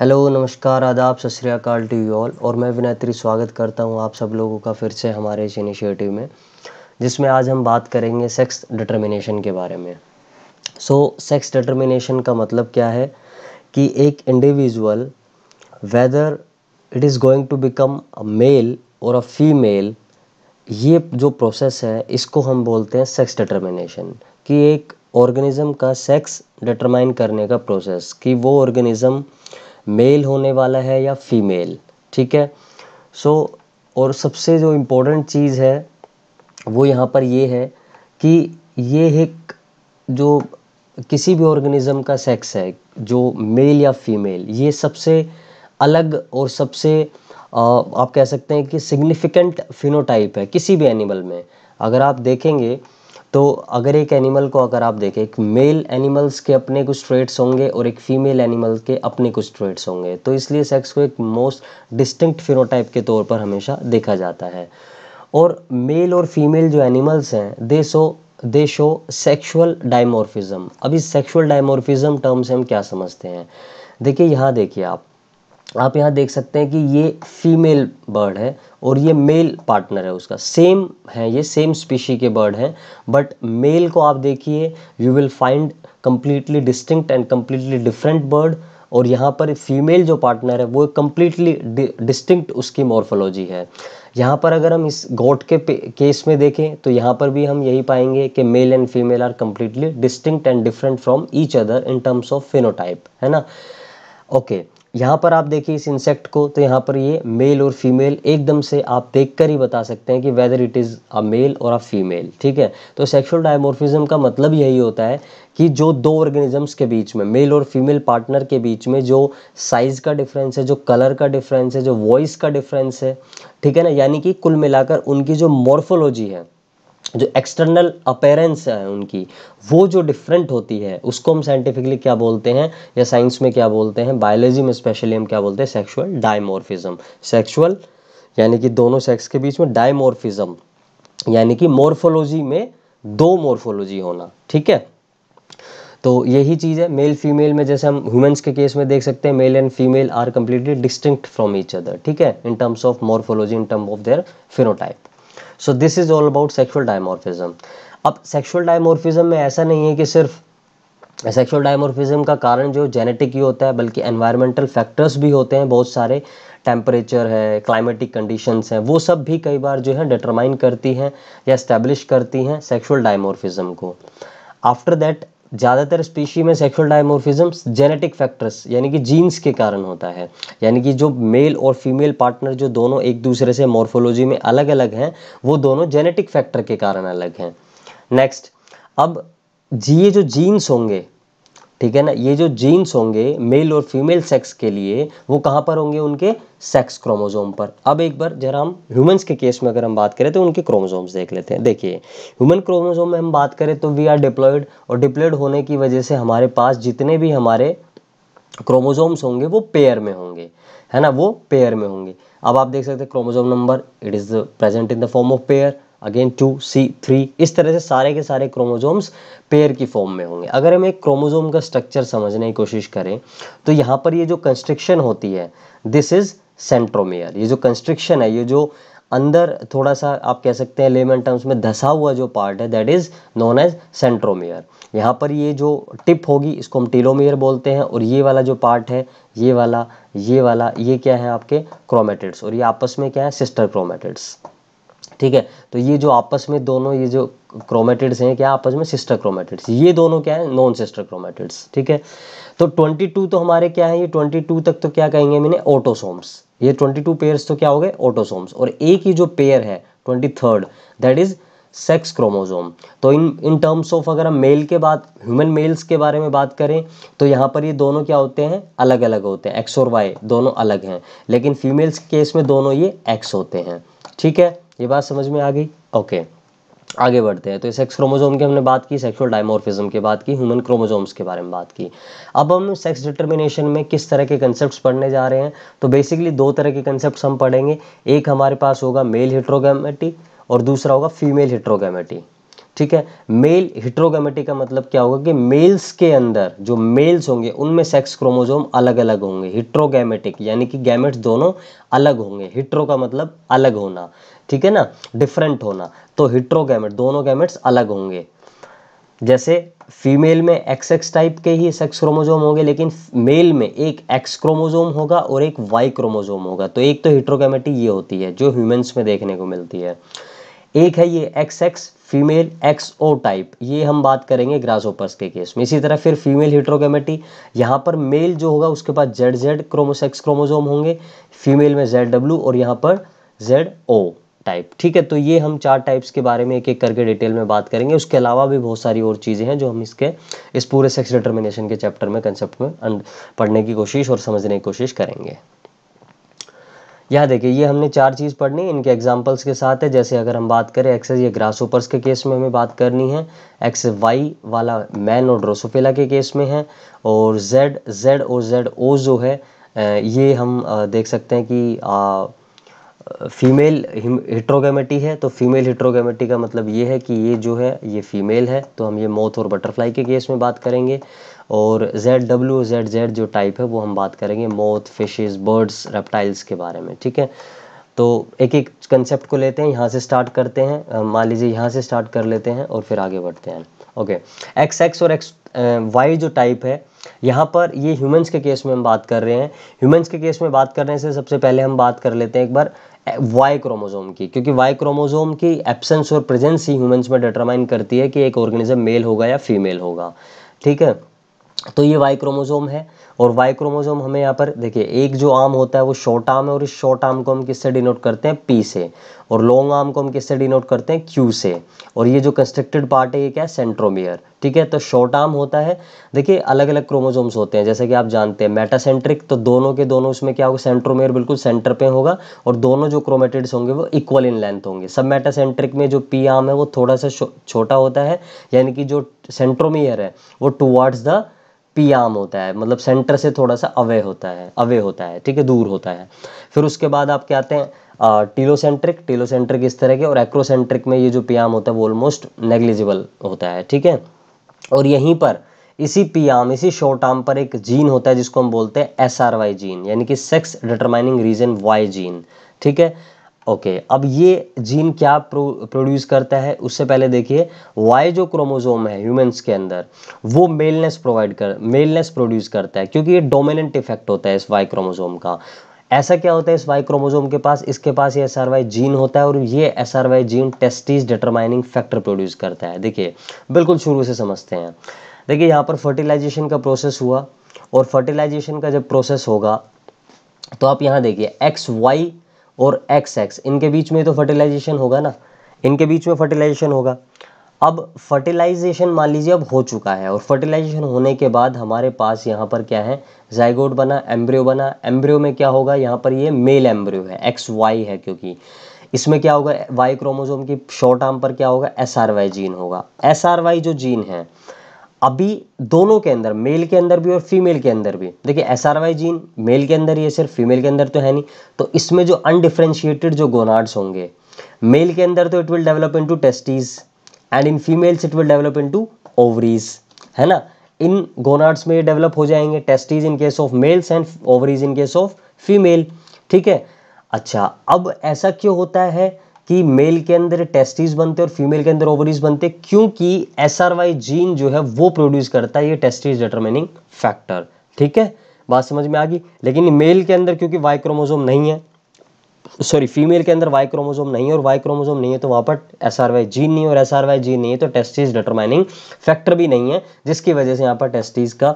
Hello नमस्कार आदाब सत श्रीकाल टू यू ऑल और मैं विनयत्री स्वागत करता हूं आप सब लोगों का फिर से हमारे इस इनिशिएटिव में जिसमें आज हम बात करेंगे सेक्स डिटर्मिनेशन के बारे में सो सेक्स डिटर्मिनेशन का मतलब क्या है कि एक individual whether it is going to become a male और अ फीमेल ये जो प्रोसेस है इसको हम बोलते हैं सेक्स डिटर्मिनेशन कि एक ऑर्गेनिज़म का सेक्स डिटरमाइन करने का प्रोसेस कि वो ऑर्गेनिज़म मेल होने वाला है या फीमेल ठीक है सो so, और सबसे जो इम्पोर्टेंट चीज़ है वो यहाँ पर ये है कि ये एक जो किसी भी ऑर्गेनिज़म का सेक्स है जो मेल या फीमेल ये सबसे अलग और सबसे आप कह सकते हैं कि सिग्निफिकेंट फिनोटाइप है किसी भी एनिमल में अगर आप देखेंगे तो अगर एक एनिमल को अगर आप देखें एक मेल एनिमल्स के अपने कुछ ट्रेड्स होंगे और एक फीमेल एनिमल के अपने कुछ ट्रेड्स होंगे तो इसलिए सेक्स को एक मोस्ट डिस्टिंक्ट फिनोटाइप के तौर पर हमेशा देखा जाता है और मेल और फीमेल जो एनिमल्स हैं दे सो दे शो सेक्शुअल डायमोरफिज़म अब इस सेक्शुअल डायमोरफिज़म टर्म से हम क्या समझते हैं देखिए यहाँ देखिए आप आप यहाँ देख सकते हैं कि ये फीमेल बर्ड है और ये मेल पार्टनर है उसका सेम है ये सेम स्पीशी के बर्ड हैं बट मेल को आप देखिए you will find completely distinct and completely different bird और यहाँ पर फीमेल जो पार्टनर है वो कम्प्लीटली डिस्टिंक्ट उसकी मॉर्फोलॉजी है यहाँ पर अगर हम इस गोट के केस में देखें तो यहाँ पर भी हम यही पाएंगे कि male and female are completely distinct and different from each other in terms of phenotype है ना ओके okay. यहाँ पर आप देखिए इस इंसेक्ट को तो यहाँ पर ये मेल और फीमेल एकदम से आप देख कर ही बता सकते हैं कि whether it is a male और अ फीमेल ठीक है तो सेक्सुअल डायमोर्फिज्म का मतलब यही होता है कि जो दो ऑर्गेनिजम्स के बीच में मेल और फीमेल पार्टनर के बीच में जो साइज़ का डिफरेंस है जो कलर का डिफरेंस है जो वॉइस का डिफरेंस है ठीक है ना यानी कि कुल मिलाकर उनकी जो मॉर्फोलॉजी है जो एक्सटर्नल अपेरेंस है उनकी वो जो डिफरेंट होती है उसको हम साइंटिफिकली क्या बोलते हैं या साइंस में क्या बोलते हैं बायोलॉजी में स्पेशली हम क्या बोलते हैं सेक्सुअल डायमोर्फिज्म सेक्सुअल यानी कि दोनों सेक्स के बीच में डायमोर्फिज्म यानी कि मोर्फोलॉजी में दो मोर्फोलॉजी होना ठीक है तो यही चीज़ है मेल फीमेल में जैसे हम ह्यूमंस के केस में देख सकते हैं male and female are completely distinct from each other ठीक है in terms of morphology in term of their phenotype so this is all about sexual dimorphism अब सेक्शुअल डायमॉर्फिज्म में ऐसा नहीं है कि सिर्फ सेक्शुअल डायमोर्फिज्म का कारण जो जेनेटिक ही होता है बल्कि एनवायरमेंटल फैक्टर्स भी होते हैं बहुत सारे टेम्परेचर है क्लाइमेटिक कंडीशंस हैं वो सब भी कई बार जो है डिटरमाइन करती हैं या इस्टेब्लिश करती हैं सेक्शुअल डायमोर्फिज्म को आफ्टर दैट ज़्यादातर स्पीशी में सेक्सुअल डायमोरफिज्म जेनेटिक फैक्टर्स यानी कि जीन्स के कारण होता है यानी कि जो मेल और फीमेल पार्टनर जो दोनों एक दूसरे से मॉर्फोलॉजी में अलग अलग हैं वो दोनों जेनेटिक फैक्टर के कारण अलग हैं नेक्स्ट अब ये जो जीन्स होंगे ठीक है ना ये जो जीन्स होंगे मेल और फीमेल सेक्स के लिए वो कहाँ पर होंगे उनके सेक्स क्रोमोजोम पर अब एक बार जरा हम ह्यूमंस के केस में अगर हम बात करें तो उनके क्रोमोजोम्स देख लेते हैं देखिए ह्यूमन क्रोमोजोम में हम बात करें तो वी आर डिप्लॉयड और डिप्लॉयड होने की वजह से हमारे पास जितने भी हमारे क्रोमोजोम्स होंगे वो पेयर में होंगे है ना वो पेयर में होंगे अब आप देख सकते हैं chromosome number it is present in the form of pair again to see three इस तरह से सारे के सारे क्रोमोजोम्स पेयर की फॉर्म में होंगे अगर हम एक क्रोमोजोम का स्ट्रक्चर समझने की कोशिश करें तो यहाँ पर ये जो कंस्ट्रिक्शन होती है दिस इज सेंट्रोमेयर ये जो कंस्ट्रिक्शन है ये जो अंदर थोड़ा सा आप कह सकते हैं लेमन टर्म्स में धसा हुआ जो पार्ट है that is known as centromere यहाँ पर ये जो टिप होगी इसको हम टीलोमेयर बोलते हैं और ये वाला जो पार्ट है ये वाला ये वाला ये क्या है आपके क्रोमेटिड्स और ये आपस में क्या है सिस्टर क्रोमेटिड्स ठीक है तो ये जो आपस में दोनों ये जो क्रोमेटिड्स हैं क्या आपस में सिस्टर क्रोमेटिड्स ये दोनों क्या है नॉन सिस्टर क्रोमेटिड्स ठीक है तो 22 तो हमारे क्या है ये 22 तक तो क्या कहेंगे मैंने ऑटोसोम्स ये 22 पेयर्स तो क्या हो गए ऑटोसोम्स और एक ही जो पेयर है twenty third that is sex chromosome तो इन इन टर्म्स ऑफ अगर हम मेल के बाद ह्यूमन मेल्स के बारे में बात करें तो यहाँ पर ये दोनों क्या होते हैं अलग अलग होते हैं एक्स और वाई दोनों अलग हैं लेकिन फीमेल्स केस में दोनों ये एक्स होते हैं ठीक है ये बात समझ में आ गई ओके आगे बढ़ते हैं तो सेक्स क्रोमोजोम की हमने बात की सेक्सुअल डायमोर्फिज्म की बात की ह्यूमन क्रोमोजोम्स के बारे में बात की अब हम सेक्स डिटर्मिनेशन में किस तरह के कंसेप्ट्स पढ़ने जा रहे हैं तो बेसिकली दो तरह के कंसेप्ट हम पढ़ेंगे एक हमारे पास होगा मेल हिट्रोगेमेटी और दूसरा होगा फीमेल हिट्रोगेमेटी ठीक है मेल हिट्रोगेमेटी का मतलब क्या होगा कि मेल्स के अंदर जो मेल्स होंगे उनमें सेक्स क्रोमोजोम अलग अलग होंगे हिट्रोगेमेटिक यानी कि गैमेट्स दोनों अलग होंगे हिट्रो का मतलब अलग होना ठीक है ना डिफरेंट होना तो हिट्रोगेमेट दोनों गैमेट्स अलग होंगे जैसे फीमेल में एक्स एक्स टाइप के ही सेक्स क्रोमोजोम होंगे लेकिन मेल में एक एक्स क्रोमोजोम होगा और एक वाई क्रोमोजोम होगा तो एक तो हिट्रोगेमेटी ये होती है जो ह्यूमन्स में देखने को मिलती है एक है ये X X female X O type ये हम बात करेंगे ग्रासोपर्स के केस में इसी तरह फिर फीमेल हिट्रोगेमेटी यहाँ पर मेल जो होगा उसके पास जेड जेड क्रोमोसेक्स क्रोमोजोम होंगे फीमेल में जेड डब्ल्यू और यहाँ पर जेड ओ टाइप ठीक है तो ये हम चार टाइप्स के बारे में एक एक करके डिटेल में बात करेंगे उसके अलावा भी बहुत सारी और चीज़ें हैं जो हम इसके इस पूरे सेक्स डिटर्मिनेशन के चैप्टर में कंसेप्ट में पढ़ने की कोशिश और समझने की कोशिश करेंगे यहाँ देखिए ये हमने चार चीज़ पढ़नी इनके एग्जाम्पल्स के साथ है जैसे अगर हम बात करें एक्सेस ये ग्रासोपर्स के केस में हमें बात करनी है एक्स वाई वाला मैन और ड्रोसोफेला के केस में है और जेड जेड और जेड ओ जो है ये हम देख सकते हैं कि फीमेल हिट्रोगेमेटी है तो फीमेल हिट्रोगेमेटी का मतलब ये है कि ये जो है ये फीमेल है तो हम ये मोथ और बटरफ्लाई के केस में बात करेंगे और जेड डब्ल्यू जेड जेड जो टाइप है वो हम बात करेंगे मोथ फिशेज बर्ड्स रेप्टाइल्स के बारे में ठीक है तो एक एक कंसेप्ट को लेते हैं यहाँ से स्टार्ट करते हैं मान लीजिए यहाँ से स्टार्ट कर लेते हैं और फिर आगे बढ़ते हैं ओके एक्स एक्स और एक्स वाई जो टाइप है यहाँ पर ये ह्यूमंस के केस में हम बात कर रहे हैं ह्यूमंस के केस में बात करने से सबसे पहले हम बात कर लेते हैं एक बार वाई क्रोमोजोम की क्योंकि वाई क्रोमोजोम की एब्सेंस और प्रेजेंस ही ह्यूमंस में डिटरमाइन करती है कि एक ऑर्गेनिज्म मेल होगा या फीमेल होगा ठीक है तो ये वाई क्रोमोजोम है और वाई क्रोमोजोम हमें यहाँ पर देखिए एक जो आर्म होता है वो शॉर्ट आर्म है और इस शॉर्ट आर्म को हम किससे डिनोट करते हैं पी से और लॉन्ग आर्म को हम किससे डिनोट करते हैं क्यू से और ये जो कंस्ट्रक्टेड पार्ट है ये क्या है सेंट्रोमियर ठीक है तो शॉर्ट आर्म होता है देखिए अलग अलग क्रोमोजोम्स होते हैं जैसे कि आप जानते हैं मेटासेंट्रिक तो दोनों के दोनों उसमें क्या होगा सेंट्रोमियर बिल्कुल सेंटर पे होगा और दोनों जो क्रोमेटिड्स होंगे वो इक्वल इन लेंथ होंगे सब मेटासेंट्रिक में जो पी आर्म है वो थोड़ा सा छोटा होता है यानी कि जो सेंट्रोमियर है वो टुवार्ड्स द पियाम होता है मतलब सेंटर से थोड़ा सा अवे होता है अवे होता है ठीक है दूर होता है फिर उसके बाद आप क्या आते हैं टीलोसेंट्रिक टीलोसेंट्रिक इस तरह के और एक्रोसेंट्रिक में ये जो पियाम होता है वो ऑलमोस्ट नेग्लिजिबल होता है ठीक है और यहीं पर इसी पियाम इसी शॉर्ट आर्म पर एक जीन होता है जिसको हम बोलते हैं एस आर वाई जीन यानी कि sex determining region Y gene ठीक है ओके okay, अब ये जीन क्या प्रोड्यूस करता है उससे पहले देखिए वाई जो क्रोमोजोम है ह्यूमंस के अंदर वो मेलनेस प्रोवाइड कर मेलनेस प्रोड्यूस करता है क्योंकि ये डोमिनेंट इफेक्ट होता है इस वाई क्रोमोजोम का ऐसा क्या होता है इस वाई क्रोमोजोम के पास इसके पास ये एस जीन होता है और ये S gene testis determining factor produce करता है देखिए बिल्कुल शुरू से समझते हैं देखिए यहाँ पर फर्टिलाइजेशन का प्रोसेस हुआ और फर्टिलाइजेशन का जब प्रोसेस होगा तो आप यहाँ देखिए एक्स वाई और एक्स एक्स इनके बीच में तो फर्टिलाइजेशन होगा ना इनके बीच में फर्टिलाइजेशन होगा अब फर्टिलाइजेशन मान लीजिए अब हो चुका है और फर्टिलाइजेशन होने के बाद हमारे पास यहाँ पर क्या है जयगोड बना एम्ब्रियो बना एम्ब्रियो में क्या होगा यहाँ पर ये मेल एम्ब्रियो है एक्स वाई है क्योंकि इसमें क्या होगा वाई क्रोमोजोम की शॉर्ट आर्म पर क्या होगा एस आर वाई जीन होगा एस आर वाई जो जीन है अभी दोनों के अंदर मेल के अंदर भी और फीमेल के अंदर भी देखिए S R Y gene male के अंदर ही है सिर्फ फीमेल के अंदर तो है नहीं तो इसमें जो अनडिफ्रेंशिएटेड जो गोनाड्स होंगे मेल के अंदर तो it will develop into testes and in females it will develop into ovaries है ना इन गोनाड्स में ये डेवलप हो जाएंगे testes in case of males and ovaries in case of female ठीक है अच्छा अब ऐसा क्यों होता है कि मेल के अंदर टेस्टिस बनते और फीमेल के अंदर ओवरीज बनते क्योंकि एस जीन जो है वो प्रोड्यूस करता है ये टेस्टिस डिटर्मिनिंग फैक्टर ठीक है बात समझ में आ गई लेकिन मेल के अंदर क्योंकि वाई क्रोमोजोम नहीं है सॉरी फीमेल के अंदर वाई क्रोमोजोम नहीं है और वाई क्रोमोजोम नहीं है तो वहां पर एस आर वाई जीन नहीं और एस आर वाई जीन नहीं है तो टेस्टिस डिटरमाइनिंग फैक्टर भी नहीं है जिसकी वजह से यहाँ पर टेस्टिस का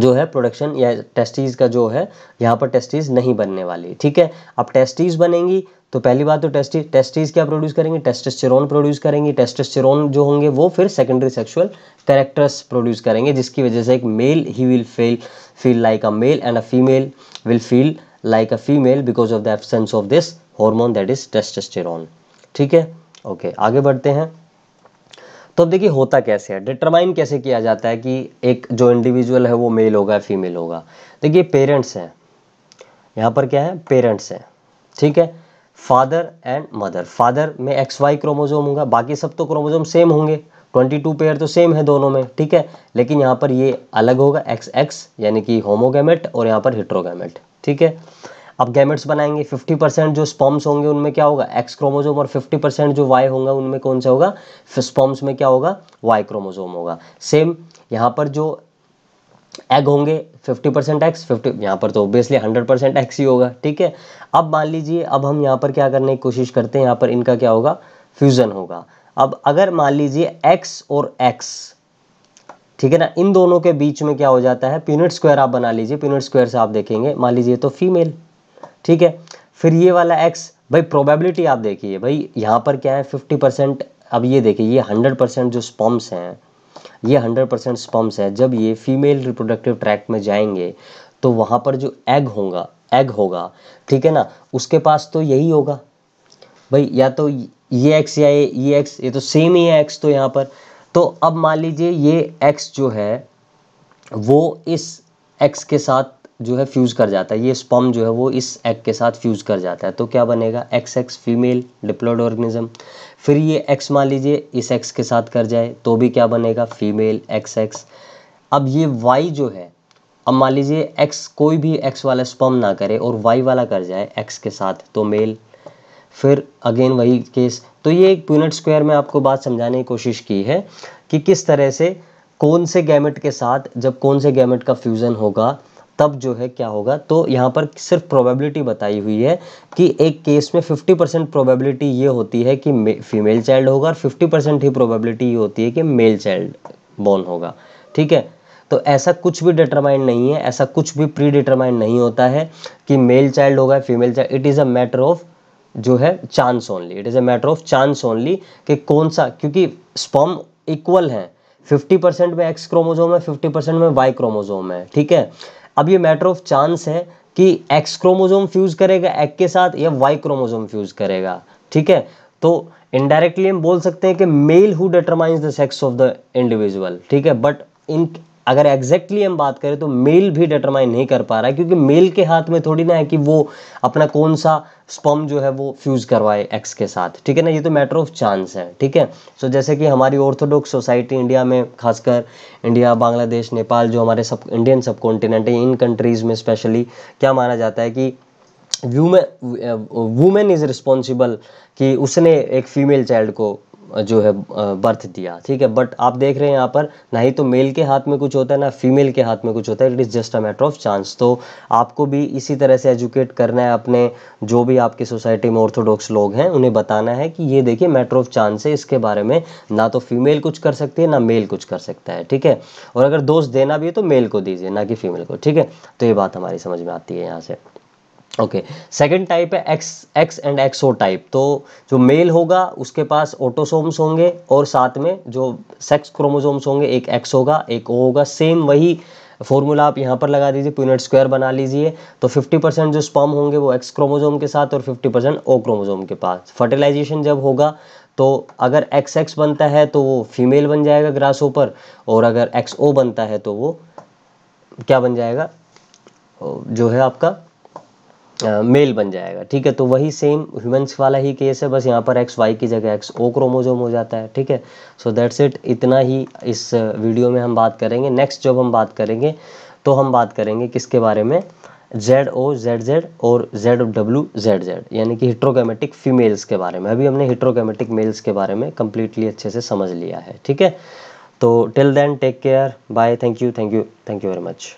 जो है प्रोडक्शन या टेस्टीज़ का जो है यहाँ पर टेस्टीज़ नहीं बनने वाली ठीक है अब टेस्टीज़ बनेंगी तो पहली बात तो टेस्टी टेस्टीज़ क्या प्रोड्यूस करेंगे टेस्टेस्टेरोन प्रोड्यूस करेंगी टेस्टेस्टेरोन जो होंगे वो फिर सेकेंडरी सेक्सुअल कैरेक्टर्स प्रोड्यूस करेंगे जिसकी वजह से एक male he will feel feel like a male and a female will feel like a female because of the absence of this hormone that is testosterone ठीक है ओके आगे बढ़ते हैं तो अब देखिए होता कैसे है डिटरमाइन कैसे किया जाता है कि एक जो इंडिविजुअल है वो मेल होगा फीमेल होगा देखिए पेरेंट्स हैं यहाँ पर क्या है पेरेंट्स हैं ठीक है फादर एंड मदर फादर में एक्स वाई क्रोमोजोम होगा बाकी सब तो क्रोमोजोम सेम होंगे 22 पेयर तो सेम है दोनों में ठीक है लेकिन यहाँ पर ये अलग होगा एक्स एक्स यानी कि होमोगेमेट और यहाँ पर हिट्रोगेमेट ठीक है अब गैमेट्स बनाएंगे 50 परसेंट जो स्पॉम्स होंगे उनमें क्या होगा एक्स क्रोमोजोम और 50 परसेंट जो वाई होगा उनमें कौन सा होगा स्पॉम्स में क्या होगा वाई क्रोमोजोम होगा सेम यहाँ पर जो एग होंगे 50 परसेंट एक्स फिफ्टी यहाँ पर तो ऑब्वियसली 100 परसेंट एक्स ही होगा ठीक है अब मान लीजिए अब हम यहाँ पर क्या करने की कोशिश करते हैं यहाँ पर इनका क्या होगा फ्यूज़न होगा अब अगर मान लीजिए एक्स और एक्स ठीक है ना इन दोनों के बीच में क्या हो जाता है प्यूनिट स्क्वायर आप बना लीजिए पीनट स्क्वायर से आप देखेंगे मान लीजिए तो फीमेल ठीक है फिर ये वाला एक्स भाई प्रोबेबिलिटी आप देखिए भाई यहाँ पर क्या है फिफ्टी परसेंट अब ये देखिए ये हंड्रेड परसेंट जो स्पम्स हैं ये हंड्रेड परसेंट स्पम्स हैं जब ये फीमेल रिप्रोडक्टिव ट्रैक्ट में जाएंगे तो वहाँ पर जो एग होगा एग होगा ठीक है ना उसके पास तो यही होगा भाई या तो ये एक्स या ये ये एक्स ये तो सेम ही है एक्स तो यहाँ पर तो अब मान लीजिए ये एक्स जो है वो इस एक्स के साथ जो है फ्यूज़ कर जाता है ये स्पम जो है वो इस एग के साथ फ्यूज़ कर जाता है तो क्या बनेगा X X female diploid organism फिर ये एक्स मान लीजिए इस एक्स के साथ कर जाए तो भी क्या बनेगा फीमेल एक्स एक्स अब ये वाई जो है अब मान लीजिए एक्स कोई भी एक्स वाला स्पम ना करे और वाई वाला कर जाए एक्स के साथ तो मेल फिर अगेन वही केस तो ये एक प्यूनिट स्क्वायर में आपको बात समझाने की कोशिश की है कि किस तरह से कौन से गैमेट के साथ जब कौन से गैमेट का फ्यूज़न होगा तब जो है क्या होगा तो यहाँ पर सिर्फ प्रोबेबिलिटी बताई हुई है कि एक केस में 50 परसेंट प्रोबेबिलिटी ये होती है कि फीमेल चाइल्ड होगा और 50 परसेंट ही प्रोबेबिलिटी ये होती है कि मेल चाइल्ड बॉर्न होगा ठीक है तो ऐसा कुछ भी डिटरमाइंड नहीं है ऐसा कुछ भी प्री डिटरमाइंड नहीं होता है कि मेल चाइल्ड होगा female child it is a matter of जो है chance only it is a matter of chance only कि कौन सा क्योंकि स्पॉम इक्वल हैं 50 परसेंट में एक्स क्रोमोजोम है 50 परसेंट में वाई क्रोमोजोम है ठीक है अब ये मैटर ऑफ चांस है कि एक्स क्रोमोजोम फ्यूज़ करेगा एग के साथ या वाई क्रोमोजोम फ्यूज़ करेगा ठीक है तो इनडायरेक्टली हम बोल सकते हैं कि male who determines the sex of the individual ठीक है बट इन अगर एग्जैक्टली exactly हम बात करें तो मेल भी डिटरमाइन नहीं कर पा रहा है क्योंकि मेल के हाथ में थोड़ी ना है कि वो अपना कौन सा स्पम जो है वो फ्यूज़ करवाए एक्स के साथ ठीक है ना ये तो मैटर ऑफ चांस है ठीक है सो जैसे कि हमारी ऑर्थोडॉक्स सोसाइटी इंडिया में खासकर इंडिया बांग्लादेश नेपाल जो हमारे सब इंडियन सब कॉन्टिनेंट है इन कंट्रीज़ में स्पेशली क्या माना जाता है कि वूमेन वूमेन इज़ रिस्पॉन्सिबल कि उसने एक फीमेल चाइल्ड को जो है बर्थ दिया ठीक है बट आप देख रहे हैं यहाँ पर ना ही तो मेल के हाथ में कुछ होता है ना फीमेल के हाथ में कुछ होता है it is just a matter of chance तो आपको भी इसी तरह से एजुकेट करना है अपने जो भी आपके सोसाइटी में ऑर्थोडॉक्स लोग हैं उन्हें बताना है कि ये देखिए मैटर ऑफ चांस है इसके बारे में ना तो फीमेल कुछ कर सकती है ना मेल कुछ कर सकता है ठीक है और अगर दोष देना भी है तो मेल को दीजिए ना कि फीमेल को ठीक है तो ये बात हमारी समझ में आती है यहाँ से ओके सेकंड टाइप है X X and X O type तो जो मेल होगा उसके पास ऑटोसोम्स होंगे और साथ में जो सेक्स क्रोमोसोम्स होंगे एक एक्स होगा एक ओ होगा सेम वही फॉर्मूला आप यहाँ पर लगा दीजिए प्यूनेट स्क्वायर बना लीजिए तो 50 परसेंट जो स्पर्म होंगे वो एक्स क्रोमोजोम के साथ और 50 परसेंट ओ क्रोमोजोम के पास फर्टिलाइजेशन जब होगा तो अगर एक्स एक्स बनता है तो वो फीमेल बन जाएगा ग्रास ऊपर और अगर एक्स ओ बनता है तो वो क्या बन जाएगा जो है आपका मेल बन जाएगा ठीक है तो वही सेम ह्यूमंस वाला ही केस है बस यहाँ पर एक्स वाई की जगह एक्स ओ क्रोमोजोम हो जाता है ठीक है सो दैट्स इट इतना ही इस वीडियो में हम बात करेंगे नेक्स्ट जब हम बात करेंगे तो हम बात करेंगे किसके बारे में जेड ओ जेड जेड और जेड डब्ल्यू जेड जेड यानी कि हिट्रोकेमेटिक फीमेल्स के बारे में अभी हमने हिट्रोकेमेटिक मेल्स के बारे में कम्प्लीटली अच्छे से समझ लिया है ठीक है तो till then take care bye thank you thank you thank you very much